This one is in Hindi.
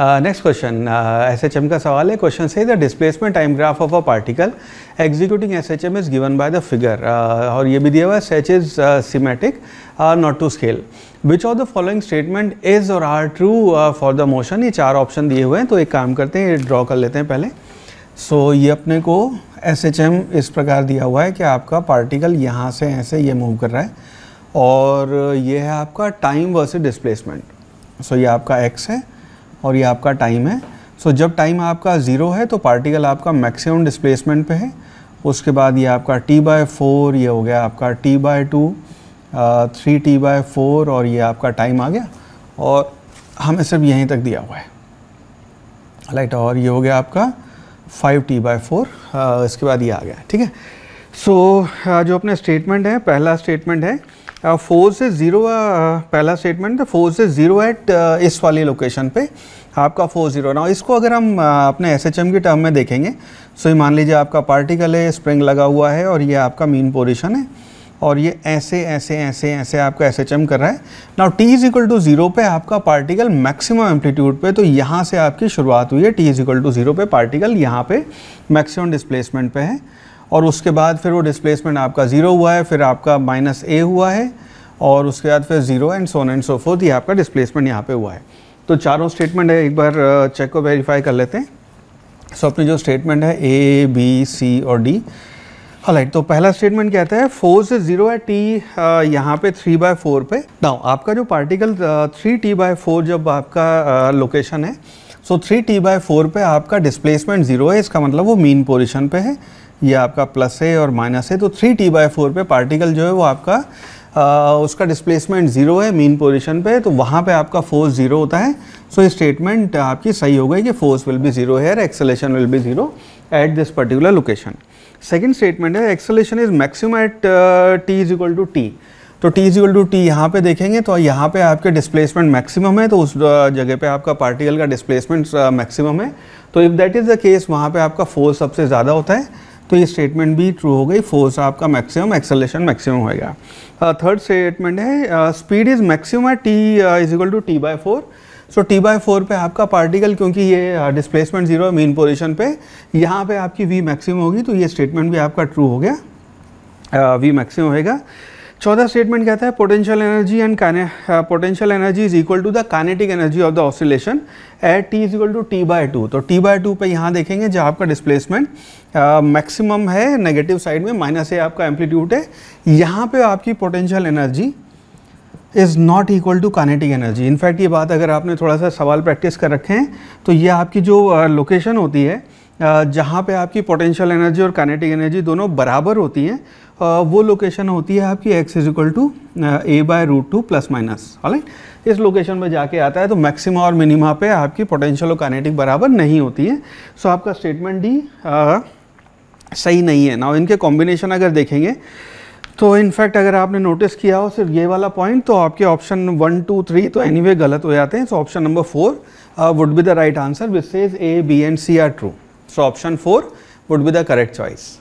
next question S H M का सवाल है question says the displacement time graph of a particle executing S H M is given by the figure और ये भी दिया हुआ है such is schematic not to scale which of the following statement is और are true for the motion ये चार ऑप्शन दिए हुए हैं तो एक काम करते हैं ये ड्रॉ कर लेते हैं पहले सो so, ये अपने को एस एच एम इस प्रकार दिया हुआ है कि आपका पार्टिकल यहाँ से ऐसे ये मूव कर रहा है और ये है आपका टाइम वर्सेज डिस्प्लेसमेंट सो ये आपका एक्स है और ये आपका टाइम है सो so, जब टाइम आपका ज़ीरो है तो पार्टिकल आपका मैक्सिमम डिस्प्लेसमेंट पे है उसके बाद ये आपका टी बाय फोर ये हो गया आपका T by two three T by four और ये आपका टाइम आ गया और हमें सिर्फ यहीं तक दिया हुआ है राइट और ये हो गया आपका फाइव टी बाय फोर इसके बाद ये आ गया ठीक है सो so, uh, जो अपने स्टेटमेंट है uh, uh, पहला स्टेटमेंट है फोर से ज़ीरो पहला स्टेटमेंट है फोर से ज़ीरो एट इस वाली लोकेशन पे आपका फोर ज़ीरो ना इसको अगर हम अपने एस एच एम की टर्म में देखेंगे सो ये मान लीजिए आपका पार्टिकल है स्प्रिंग लगा हुआ है और ये आपका मीन पोजिशन है और ये ऐसे ऐसे ऐसे ऐसे आपका एस एच एम कर रहा है now T is equal to zero पे आपका पार्टिकल मैक्सिमम एम्पलीट्यूड पे तो यहाँ से आपकी शुरुआत हुई है T is equal to zero पे पार्टिकल यहाँ पे मैक्सिमम डिस्प्लेसमेंट पे है और उसके बाद फिर वो डिस्प्लेसमेंट आपका ज़ीरो हुआ है फिर आपका माइनस ए हुआ है और उसके बाद फिर zero and so on and so forth ये आपका डिस्प्लेसमेंट यहाँ पे हुआ है तो चारों स्टेटमेंट है एक बार चेक को वेरीफाई कर लेते हैं सो so, अपनी जो स्टेटमेंट है ए बी सी और डी राइट तो पहला स्टेटमेंट कहता है फोर से जीरो है टी यहाँ पे थ्री बाय फोर पे नाउ आपका जो particle three T by four जब आपका लोकेशन है so three T by four पर आपका डिस्प्लेसमेंट जीरो है इसका मतलब वो मीन पोजिशन पे है ये आपका प्लस है और माइनस है तो थ्री टी बाई फोर पर पार्टिकल जो है वो आपका आ, उसका डिस्प्लेसमेंट ज़ीरो है मीन पोजिशन पे तो वहाँ पे आपका फोर्स ज़ीरो होता है सो so, स्टेटमेंट आपकी सही हो गई कि फोर्स विल बी ज़ीरो है acceleration will be zero at this particular location second statement है acceleration is maximum at T is equal to T तो टी इजिकल टू टी यहाँ पे देखेंगे तो यहाँ पे आपके डिस्प्लेसमेंट मैक्सिमम है तो उस जगह पे आपका पार्टिकल का डिस्प्लेसमेंट मैक्सिमम है तो if that is the case वहाँ पे आपका फोर्स सबसे ज़्यादा होता है तो ये स्टेटमेंट भी ट्रू हो गई फोर्स आपका मैक्सिमम एक्सेलेशन मैक्सिमम होएगा थर्ड स्टेटमेंट है स्पीड इज़ मैक्सिमम है T is equal to T by four so T by four पर आपका पार्टिकल क्योंकि ये डिस्प्लेसमेंट जीरो है पोजिशन पे यहाँ पे आपकी वी मैक्सिमम होगी तो ये स्टेटमेंट भी आपका ट्रू हो गया वी मैक्सिमम होएगा चौथा स्टेटमेंट कहता है potential energy and potential energy is equal to the kinetic energy of the oscillation at T is equal to T by two तो टी बाय टू पे यहाँ देखेंगे जहाँ आपका डिस्प्लेसमेंट मैक्सिमम uh, है नेगेटिव साइड में माइनस है आपका एम्पलीट्यूड है यहाँ पे आपकी potential energy is not equal to kinetic energy in fact ये बात अगर आपने थोड़ा सा सवाल प्रैक्टिस कर रखे हैं तो ये आपकी जो लोकेशन होती है जहाँ पे आपकी पोटेंशियल एनर्जी और कानेटिक एनर्जी दोनों बराबर होती हैं वो लोकेशन होती है आपकी X is equal to A by root two plus minus right इस लोकेशन में जाके आता है तो मैक्सिमा और मिनिमा पे आपकी पोटेंशियल और कानेटिक बराबर नहीं होती है सो आपका स्टेटमेंट डी सही नहीं है ना इनके कॉम्बिनेशन अगर देखेंगे तो इनफैक्ट अगर आपने नोटिस किया हो सिर्फ ये वाला पॉइंट तो आपके ऑप्शन वन टू थ्री तो एनी anyway गलत हो जाते हैं so option number four would be the right answer which says A B and C are true so option four would be the correct choice